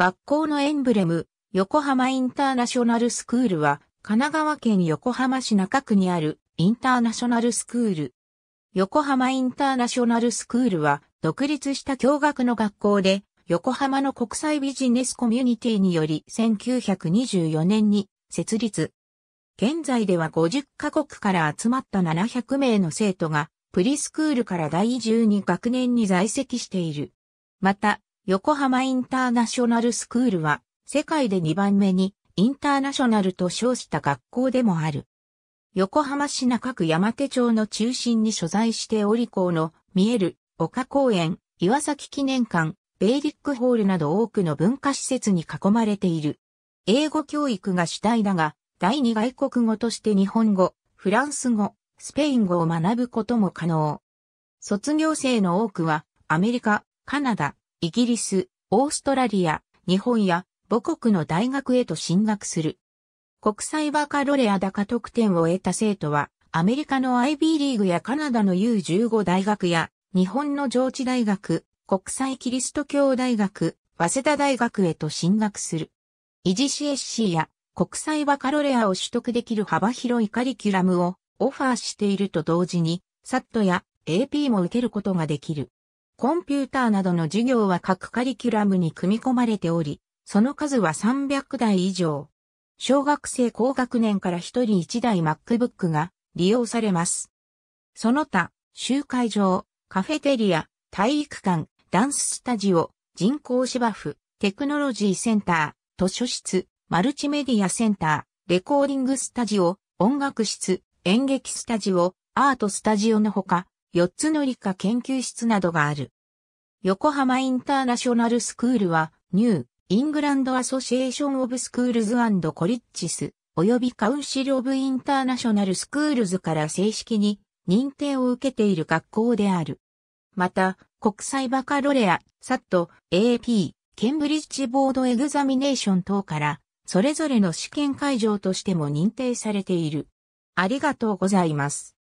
学校のエンブレム、横浜インターナショナルスクールは、神奈川県横浜市中区にあるインターナショナルスクール。横浜インターナショナルスクールは、独立した共学の学校で、横浜の国際ビジネスコミュニティにより1924年に設立。現在では50カ国から集まった700名の生徒が、プリスクールから第12学年に在籍している。また、横浜インターナショナルスクールは、世界で2番目にインターナショナルと称した学校でもある。横浜市中区山手町の中心に所在しており校の見える丘公園、岩崎記念館、ベイリックホールなど多くの文化施設に囲まれている。英語教育が主体だが、第二外国語として日本語、フランス語、スペイン語を学ぶことも可能。卒業生の多くはアメリカ、カナダ、イギリス、オーストラリア、日本や母国の大学へと進学する。国際バカロレア高得点を得た生徒は、アメリカの IB リーグやカナダの U15 大学や、日本の上智大学、国際キリスト教大学、早稲田大学へと進学する。維持 CSC や国際バカロレアを取得できる幅広いカリキュラムをオファーしていると同時に、SAT や AP も受けることができる。コンピューターなどの授業は各カリキュラムに組み込まれており、その数は300台以上。小学生高学年から1人1台 MacBook が利用されます。その他、集会場、カフェテリア、体育館、ダンススタジオ、人工芝生、テクノロジーセンター、図書室、マルチメディアセンター、レコーディングスタジオ、音楽室、演劇スタジオ、アートスタジオのほか、4つの理科研究室などがある。横浜インターナショナルスクールは、ニュー、イングランドアソシエーションオブスクールズコリッチス、及びカウンシルオブインターナショナルスクールズから正式に認定を受けている学校である。また、国際バカロレア、サット、AP、ケンブリッジボードエグザミネーション等から、それぞれの試験会場としても認定されている。ありがとうございます。